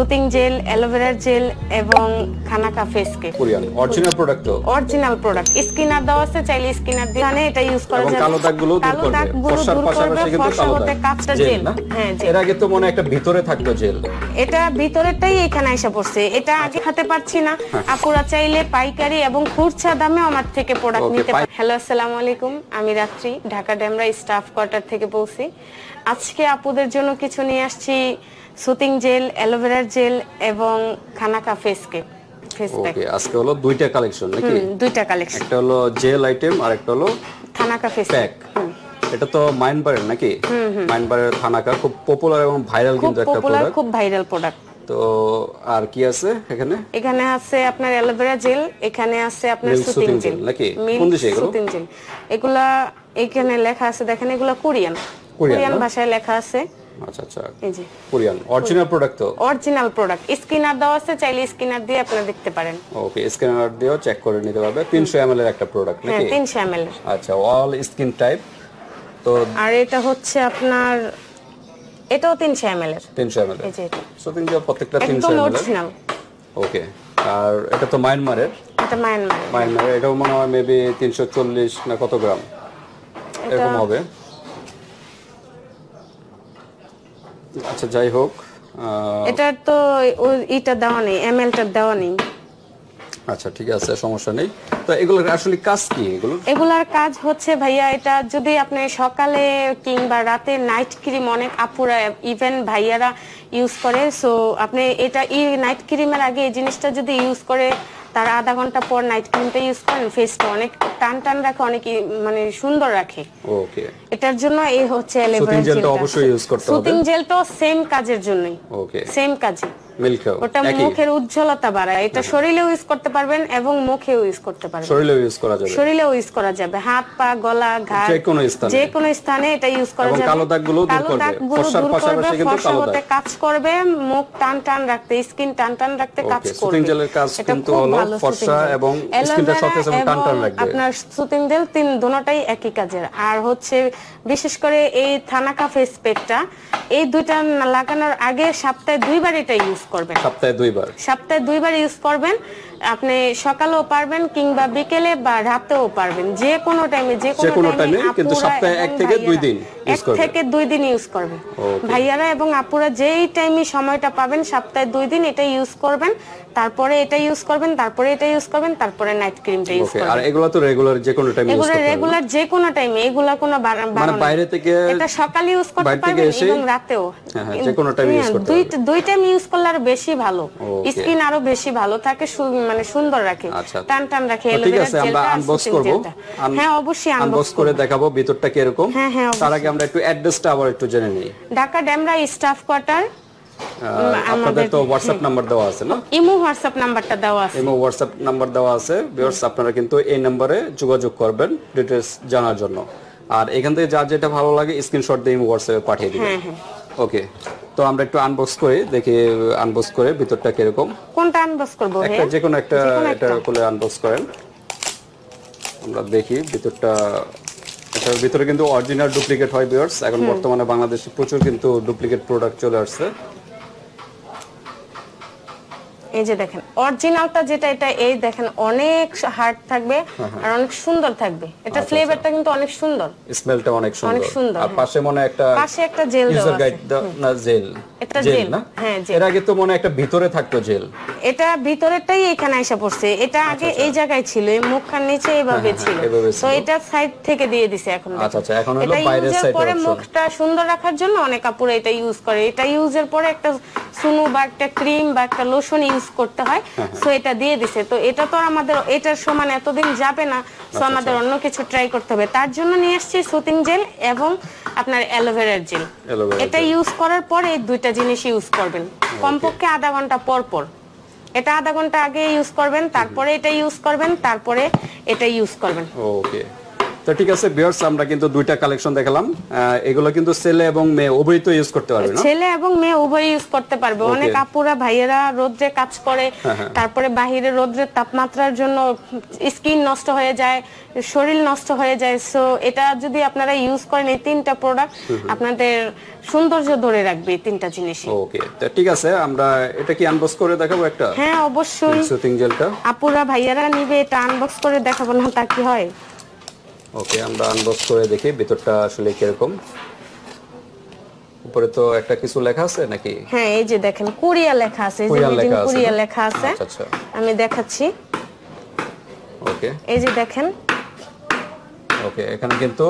Soothing jail অ্যালোভেরার gel এবং খানাকা ফেস কে কোরিয়ান অরিজিনাল প্রোডাক্ট তো অরিজিনাল প্রোডাক্ট স্কিনার দাও আছে চাইলে স্কিনার দিয়ে মানে এটা ইউজ করা যায় কালো দাগ গুলো দূর করবে কালো দাগ গুলো দূর করবে কালো দাগ কাপটা জেল হ্যাঁ এর আগে তো মনে একটা ভিতরে থাকতো জেল এটা ভিতরেরটাই এখানে এসে পড়ছে এটা আগে খেতে পাচ্ছি না হ্যাঁ। আপুরা চাইলে পাইকারি এবং খুচরা দামে আমার থেকে প্রোডাক্ট নিতে পারে হ্যালো আসসালামু আলাইকুম আমি রাত্রি ঢাকা ড্যামরা স্টাফ কোয়ার্টার থেকে বলছি আজকে আপুদের জন্য কিছু নিয়ে আসছি সুতিং জেল অ্যালোভেরার জেল এবং খানাকা ফেস কেপ ওকে আজকে হলো দুইটা কালেকশন নাকি দুইটা কালেকশন একটা হলো জেল আইটেম আর একটা হলো থানাকা ফেস প্যাক এটা তো মাইনবারের নাকি মাইনবারের খানাকা খুব পপুলার এবং ভাইরাল কিন্তু একটা প্রোডাক্ট খুব ভাইরাল প্রোডাক্ট তো আর কি আছে এখানে এখানে আছে আপনার অ্যালোভেরা জেল এখানে আছে আপনার সুতিং জেল নাকি কোন দেশে এগুলো সুতিং জেল এগুলা এখানে লেখা আছে দেখেন এগুলা কোরিয়ান কোরিয়ান ভাষায় লেখা আছে আচ্ছা আচ্ছা জি কোরিয়ান অরিজিনাল প্রোডাক্ট তো অরিজিনাল প্রোডাক্ট স্ক্যানার দেওয়া আছে চাইলে স্ক্যানার দিয়ে আপনি দেখতে পারেন ওকে স্ক্যানার দিয়েও চেক করে নিতে পারবে 300 এমএল এর একটা প্রোডাক্ট হ্যাঁ, নাকি হ্যাঁ 300 ml আচ্ছা অল স্কিন টাইপ তো আর এটা হচ্ছে আপনার এটাও 300 ml এর 300 ml এই সো তিনটা প্রত্যেকটা 300 ml অরিজিনাল ওকে আর এটা তো মায়ানমারের এটা মায়ানমার মায়ানমারের এটাও মনে হয় মেবি 340 না কত গ্রাম এরকম হবে আচ্ছা যাই হোক এটা তো এটা দেওয়া নেই এমএলটা দেওয়া নেই আচ্ছা ঠিক আছে সমস্যা নেই তো এগুলোর আসলে কাজ কি এগুলো এগুলার কাজ হচ্ছে ভাইয়া এটা যদি আপনি সকালে কিংবা রাতে নাইট ক্রিম অনেক আপুরা ইভেন ভাইয়ারা ইউজ করে সো আপনি এটা এই নাইট ক্রিমের আগে এই জিনিসটা যদি ইউজ করে তার আধা ঘন্টা পর নাইট ক্রিমটা ইউজ করেন ফেসটা অনেক টান টান রাখে অনেক মানে সুন্দর রাখে ওকে এটার জন্য এই হচ্ছে অ্যালোভেরা জেলটা অবশ্যই ইউজ করতে হবে সুতিং জেলটাও সেম কাজের জন্যই ওকে সেম কাজে ওটা মুখের উজ্জ্বলতা বাড়ায় এটা শরীরেও ইউজ করতে পারবেন এবং মুখে ইউজ করতে পারবেন শরীরেও ইউজ করা যাবে শরীরেও ইউজ করা যাবে হাত পা গলা ঘাড় যে কোনো স্থানে যে কোনো স্থানে এটা ইউজ করা যাবে কালো দাগগুলো দূর করবে ফর্সার পাশাপাশি কাজ করবে মুখ টান টান রাখতে স্কিন টান টান রাখতে কাজ করবে সুতিং জেলের কাজ কিন্তু হলো ফর্সা এবং স্কিনটা সতেজ এবং টান টান রাখবে আপনার সুতিং জেল তিন দুটোটাই একই কাজের আর হচ্ছে বিশেষ করে এই থানাকা ফেস প্যাকটা এই দুইটা লাগানোর আগে সপ্তাহে দুইবার এটা ইউজ করবেন সপ্তাহে দুইবার সপ্তাহে দুইবার ইউজ করবেন আপনি সকালেও পারবেন কিংবা বিকেলে বা রাতেও পারবেন যে কোনো টাইমে যে কোনো টাইমে কিন্তু সপ্তাহে এক থেকে দুই দিন এক থেকে দুই দিন ইউজ করবেন ভাইয়ারা এবং আপুরা যেই টাইমে সময়টা পাবেন সপ্তাহে দুই দিন এটা ইউজ করবেন তারপরে এটা ইউজ করবেন তারপরে এটা ইউজ করবেন তারপরে নাইট ক্রিমটা ইউজ করবেন আর এগুলা তো রেগুলার যে কোনো টাইমে ইউজ করবেন রেগুলার যে কোনো টাইমে এগুলা কোনো মানে বাইরে থেকে এটা সকালে ইউজ করতে পারবেন এবং রাতেও হ্যাঁ, হ্যাঁ, যে কোনো টাইমে হ্যাঁ, ইউজ করতে পারবেন দুই দুই টাইম ইউজ করলে আর বেশি ভালো স্কিন আরো বেশি ভালো থাকে মানে সুন্দর রাখে আচ্ছা। টান টান রাখে ঠিক আছে আমরা আনবক্স করব হ্যাঁ অবশ্যই আনবক্স করে দেখাবো ভিতরটা কি এরকম হ্যাঁ, হ্যাঁ, তার আগে আমরা একটু অ্যাড্রেসটা আবার একটু জেনে নিই ঢাকা ডেমরা স্টাফ কোয়ার্টার আপনাদের তো হোয়াটসঅ্যাপ নাম্বার দেওয়া আছে না ইমো হোয়াটসঅ্যাপ নাম্বারটা দেওয়া আছে ইমো হোয়াটসঅ্যাপ নাম্বার দেওয়া আছে ভিউয়ার্স আপনারা কিন্তু এই নম্বরে যোগাযোগ করবেন ডিটেইলস জানার জন্য আর এখান থেকে যা যেটা ভালো লাগে স্ক্রিনশট দিয়ে হোয়াটসঅ্যাপে পাঠিয়ে দিবেন হ্যাঁ হ্যাঁ ওকে তো আমরা একটু আনবক্স করে দেখি আনবক্স করে ভিতরটা কিরকম কোনটা আনবক্স করব একটা যে কোনো একটা এটা করে আনবক্স করেন আমরা দেখি ভিতরটা এটার আচ্ছা, ভিতরে কিন্তু অরিজিনাল ডুপ্লিকেট হয় বিয়ার্স এখন বর্তমানে বাংলাদেশে প্রচুর কিন্তু ডুপ্লিকেট প্রোডাক্ট চলে আসছে এই যে দেখেন অরিজিনালটা যেটা এটা এই দেখেন অনেক হার্ড থাকবে হ্যাঁ, হ্যাঁ। আর অনেক সুন্দর থাকবে এটা ফ্লেভারটা আচ্ছা, আচ্ছা। কিন্তু অনেক সুন্দর স্মেলটা অনেক সুন্দর অনেক সুন্দর আর হ্যাঁ। পাশে মনে একটা পাশে একটা জেল দেওয়া আছে না জেল একটা জেল না হ্যাঁ, এর আগে তো মনে একটা ভিতরে থাকতো জেল এটা ভিতরেরটাই এখানে এসে পড়ছে এটা আগে আচ্ছা, আচ্ছা। এই জায়গায় ছিল এই মুখখান নিচে হ্যাঁ, এইভাবে হ্যাঁ, ছিল তো এটা সাইড থেকে দিয়ে দিছে এখন আচ্ছা আচ্ছা এখন হলো বাইরের সাইড পরে মুখটা সুন্দর রাখার জন্য অনেক কাপড় এটা ইউজ করে এটা ইউজের পরে একটা সুনু বা একটা ক্রিম বা একটা লোশন ইউজ করতে হয় সো এটা দিয়ে দিছে তো এটা তো আমাদের এটার সমান এতদিন যাবে না সো আচ্ছা, আমাদের অন্য কিছু ট্রাই করতে হবে তার জন্য নিয়ে এসেছি সুতিং জেল এবং আপনার অ্যালোভেরার জেল এটা ইউজ করার পর এই দুইটা জিনিস ইউজ করবেন কমপক্ষে আধা ঘন্টা পর পর এটা আধা ঘন্টা আগে ইউজ করবেন তারপরে এটা ইউজ করবেন তারপরে এটা ইউজ করবেন ওকে তো ঠিক আছে ভিউয়ার্স আমরা কিন্তু দুইটা কালেকশন দেখালাম এগুলো কিন্তু ছেলে এবং মেয়ে উভয়ই তো ইউজ করতে পারবে না ছেলে এবং মেয়ে উভয়ই ইউজ করতে পারবে অনেক আপুরা ভাইয়েরা রোদে কাজ করে হ্যাঁ, হ্যাঁ, হ্যাঁ। তারপরে বাহিরে রোদ্রের তাপমাত্রার জন্য স্কিন নষ্ট হয়ে যায় শরীর নষ্ট হয়ে যায় সো এটা যদি আপনারা ইউজ করেন এই তিনটা প্রোডাক্ট আপনাদের সৌন্দর্য ধরে রাখবে তিনটা জিনিস ওকে তো ঠিক আছে আমরা এটা কি আনবক্স করে দেখাবো একটা হ্যাঁ অবশ্যই সুতিং জেলটা আপুরা ভাইয়েরা নিবে এটা আনবক্স করে দেখাবো না তা কি হয় ওকে আমরা আনবক্স করে দেখি ভিতরটা আসলে কিরকম উপরে তো একটা কিছু লেখা আছে নাকি হ্যাঁ এই যে দেখেন কোরিয়া লেখা আছে এই যে কোরিয়া লেখা আছে আচ্ছা, আচ্ছা আমি দেখাচ্ছি ওকে এই যে দেখেন ওকে এখানে কিন্তু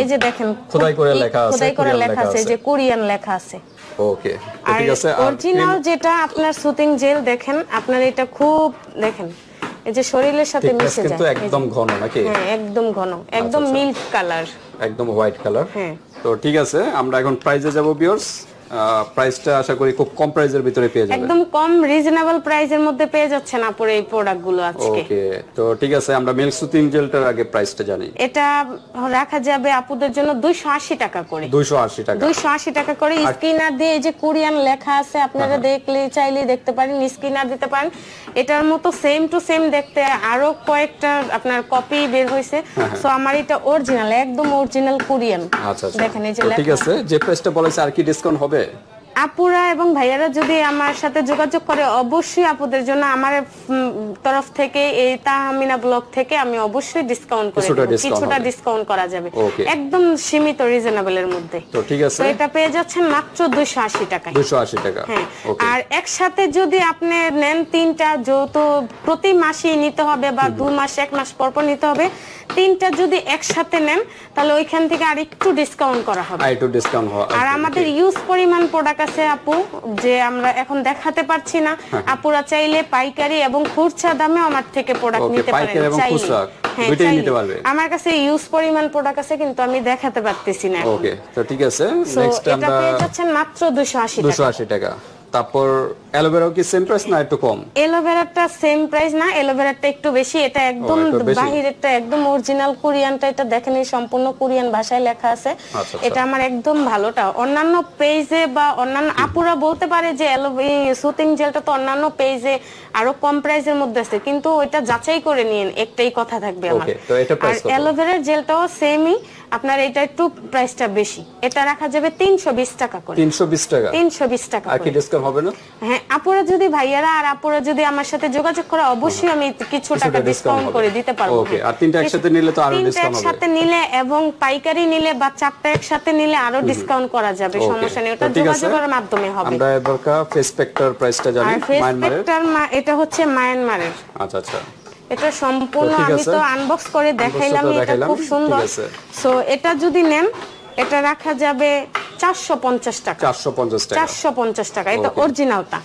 এই যে দেখেন খোদাই করে লেখা আছে খোদাই করে লেখা আছে যে কোরিয়ান লেখা আছে ওকে ঠিক আছে অরিজিনাল যেটা আপনার সুতিং জেল দেখেন আপনার এটা খুব দেখেন যে শরীরের সাথে মিশে যায় কিন্তু একদম ঘন নাকি হ্যাঁ একদম ঘন আচ্ছা, একদম মিল্ক আচ্ছা। কালার একদম হোয়াইট কালার হ্যাঁ তো ঠিক আছে আমরা এখন প্রাইজে যাব ভিউয়ার্স প্রাইসটা আশা করি খুব কম প্রাইসের ভিতরে পেয়ে যাবেন একদম কম রিজনেবল প্রাইসের মধ্যে পেয়ে যাচ্ছেন আপুর এই প্রোডাক্টগুলো আজকে ওকে তো ঠিক আছে আমরা মিল্ক জেলটার আগে প্রাইসটা জানি এটা রাখা যাবে আপুদের জন্য 280 টাকা করে 280 টাকা 280 টাকা করে স্ক্রিনার দিয়ে এই যে কোরিয়ান লেখা আছে আপনারা হ্যাঁ, হ্যাঁ। দেখলে চাইলে দেখতে পারেন স্ক্রিনার দিতে পারেন এটার মতো সেম টু সেম দেখতে আরো কয়েকটা আপনার কপি বের হয়েছে সো হ্যাঁ, আমার এটা অরিজিনাল একদম অরিজিনাল কোরিয়ান আচ্ছা, আচ্ছা দেখেন এই যে ঠিক আছে যে প্রাইসটা বলেছে আর কি ডিসকাউন্ট হবে bit. আপুরা এবং ভাইয়ারা যদি আমার সাথে যোগাযোগ করে অবশ্যই আপুদের জন্য আমার তরফ থেকে এই তাহমিনা ব্লক থেকে আমি অবশ্যই ডিসকাউন্ট করে কিছুটা ডিসকাউন্ট করা যাবে একদম সীমিত রিজনেবল এর মধ্যে তো ঠিক আছে তো এটা পেয়ে যাচ্ছেন মাত্র 280 টাকা 280 টাকা হ্যাঁ আর একসাথে যদি আপনি নেন তিনটা যৌথ প্রতি মাসে নিতে হবে বা দুই মাস এক মাস পর পর নিতে হবে তিনটা যদি একসাথে নেন তাহলে ওইখান থেকে আর একটু ডিসকাউন্ট করা হবে আর একটু ডিসকাউন্ট হবে আর আমাদের ইউজ পরিমাণ প্রোডাক্ট আছে আপু যে আমরা এখন দেখাতে পারছি না হ্যাঁ, হ্যাঁ। আপুরা চাইলে পাইকারি এবং খুচরা দামে আমার থেকে প্রোডাক্ট নিতে পারেন চাইলে হ্যাঁ, আমার কাছে ইউজ পরিমাণ প্রোডাক্ট আছে কিন্তু আমি দেখাতে পারতেছি না ঠিক আছে এটা পেয়ে মাত্র 280 আশি টাকা তারপর অ্যালোভেরাও কি সেম প্রাইস না একটু কম অ্যালোভেরাটা সেম প্রাইস না অ্যালোভেরাটা একটু বেশি এটা একদম বাহিরেরটা একদম অরিজিনাল কোরিয়ানটা এটা দেখেন সম্পূর্ণ কোরিয়ান ভাষায় লেখা আছে আচ্ছা, আচ্ছা। এটা আমার একদম ভালোটা অন্যান্য পেজে বা অন্যান্য আপুরা বলতে পারে যে সুতিং জেলটা তো অন্যান্য পেজে আরো কম প্রাইসের মধ্যে আছে কিন্তু ওইটা যাচাই করে নিন একটাই কথা থাকবে আমার আর অ্যালোভেরার জেলটাও সেমই আপনার এটা একটু প্রাইসটা বেশি এটা রাখা যাবে 320 টাকা করে 320 টাকা 320 টাকা আর কি ডিস্টার্ব হবে না হ্যাঁ আপুরা যদি ভাইয়ারা আর আপুরা যদি আমার সাথে যোগাযোগ করে অবশ্যই আমি কিছু টাকা ডিসকাউন্ট করে দিতে পারবো ওকে হ্যাঁ। আর তিনটা একসাথে নিলে তো আরো ডিসকাউন্ট হবে একসাথে নিলে এবং পাইকারি নিলে বা চারটা একসাথে নিলে আরো ডিসকাউন্ট করা যাবে সমস্যা নেই ওটা যোগাযোগের মাধ্যমে হবে আমরা এবারকা ফেস প্রাইসটা জানি মায়ানমারের এটা হচ্ছে মায়ানমারের আচ্ছা আচ্ছা এটা সম্পূর্ণ আমি তো আনবক্স করে দেখাইলাম এটা খুব সুন্দর সো এটা যদি নেন এটা রাখা যাবে চারশো পঞ্চাশ টাকা চারশো পঞ্চাশ টাকা চারশো টাকা এটা অরিজিনালটা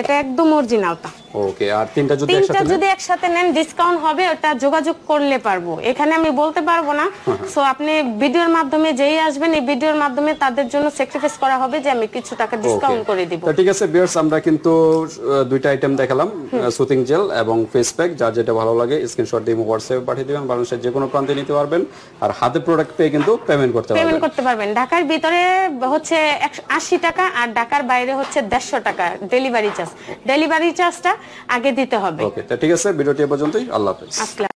এটা একদম অরিজিনালটা ওকে আর তিনটা যদি তিনটা যদি একসাথে নেন ডিসকাউন্ট হবে ওটা যোগাযোগ করলে পারবো এখানে আমি বলতে পারবো না সো হ্যাঁ, হ্যাঁ। আপনি ভিডিওর মাধ্যমে যেই আসবেন এই ভিডিওর মাধ্যমে তাদের জন্য স্যাক্রিফাইস করা হবে যে আমি কিছু টাকা ডিসকাউন্ট করে দিব ঠিক আছে ভিউয়ার্স আমরা কিন্তু দুইটা আইটেম দেখালাম সুতিং জেল এবং ফেস প্যাক যেটা ভালো লাগে স্ক্রিনশট দিয়ে হোয়াটসঅ্যাপে পাঠিয়ে দিবেন বাংলাদেশের যে কোনো প্রান্তে নিতে পারবেন আর হাতে প্রোডাক্ট পেয়ে কিন্তু পেমেন্ট করতে পারবেন পেমেন্ট করতে পারবেন ঢাকার ভিতরে হচ্ছে 180 টাকা আর ঢাকার বাইরে হচ্ছে 150 টাকা ডেলিভারি চার্জ ডেলিভারি চার্জটা আগে দিতে হবে ঠিক আছে ভিডিওটি পর্যন্তই আল্লাহ হাফিজ